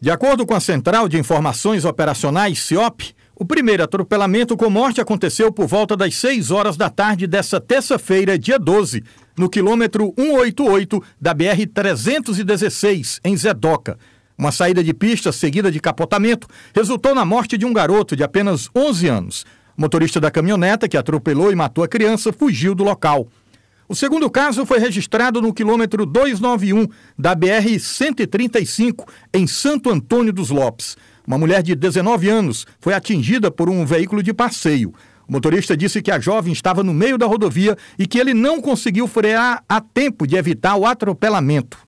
De acordo com a Central de Informações Operacionais, CIOP, o primeiro atropelamento com morte aconteceu por volta das 6 horas da tarde dessa terça-feira, dia 12, no quilômetro 188 da BR-316, em Zedoca. Uma saída de pista seguida de capotamento resultou na morte de um garoto de apenas 11 anos. O motorista da caminhoneta que atropelou e matou a criança fugiu do local. O segundo caso foi registrado no quilômetro 291 da BR-135, em Santo Antônio dos Lopes. Uma mulher de 19 anos foi atingida por um veículo de passeio. O motorista disse que a jovem estava no meio da rodovia e que ele não conseguiu frear a tempo de evitar o atropelamento.